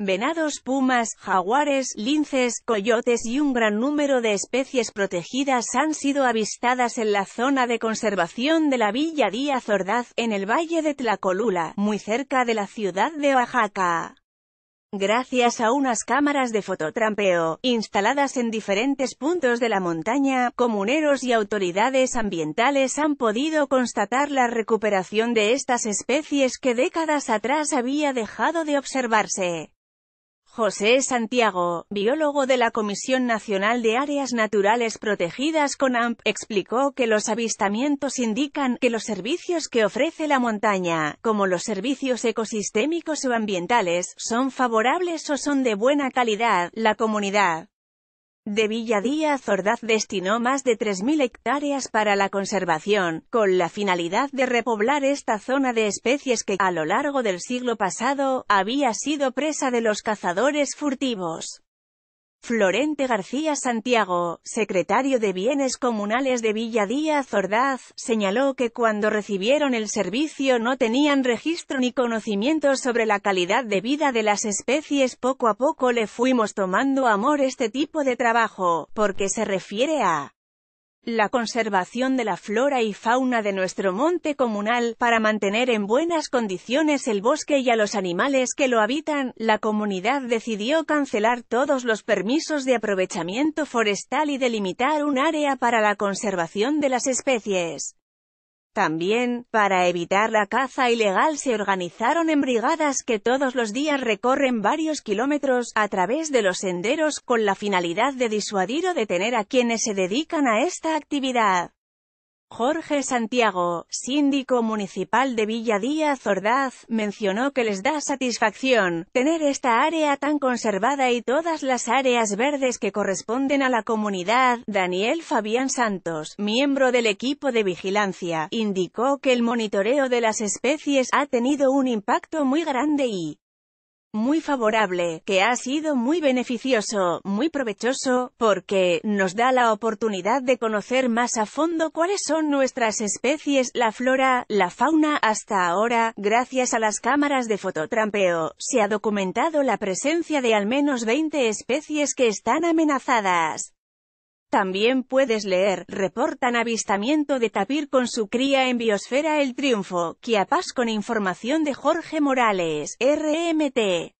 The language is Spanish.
venados, pumas, jaguares, linces, coyotes y un gran número de especies protegidas han sido avistadas en la zona de conservación de la Villa Díaz Ordaz, en el Valle de Tlacolula, muy cerca de la ciudad de Oaxaca. Gracias a unas cámaras de fototrampeo, instaladas en diferentes puntos de la montaña, comuneros y autoridades ambientales han podido constatar la recuperación de estas especies que décadas atrás había dejado de observarse. José Santiago, biólogo de la Comisión Nacional de Áreas Naturales Protegidas AMP, explicó que los avistamientos indican que los servicios que ofrece la montaña, como los servicios ecosistémicos o ambientales, son favorables o son de buena calidad. La comunidad de Villa Díaz Ordaz destinó más de 3.000 hectáreas para la conservación, con la finalidad de repoblar esta zona de especies que, a lo largo del siglo pasado, había sido presa de los cazadores furtivos. Florente García Santiago, secretario de Bienes Comunales de Villa Díaz señaló que cuando recibieron el servicio no tenían registro ni conocimiento sobre la calidad de vida de las especies. Poco a poco le fuimos tomando amor este tipo de trabajo, porque se refiere a la conservación de la flora y fauna de nuestro monte comunal, para mantener en buenas condiciones el bosque y a los animales que lo habitan, la comunidad decidió cancelar todos los permisos de aprovechamiento forestal y delimitar un área para la conservación de las especies. También, para evitar la caza ilegal se organizaron en brigadas que todos los días recorren varios kilómetros, a través de los senderos, con la finalidad de disuadir o detener a quienes se dedican a esta actividad. Jorge Santiago, síndico municipal de Villa Díaz Ordaz, mencionó que les da satisfacción tener esta área tan conservada y todas las áreas verdes que corresponden a la comunidad. Daniel Fabián Santos, miembro del equipo de vigilancia, indicó que el monitoreo de las especies ha tenido un impacto muy grande y muy favorable, que ha sido muy beneficioso, muy provechoso, porque nos da la oportunidad de conocer más a fondo cuáles son nuestras especies, la flora, la fauna. Hasta ahora, gracias a las cámaras de fototrampeo, se ha documentado la presencia de al menos 20 especies que están amenazadas. También puedes leer, reportan avistamiento de tapir con su cría en Biosfera El Triunfo, Chiapas con información de Jorge Morales, RMT.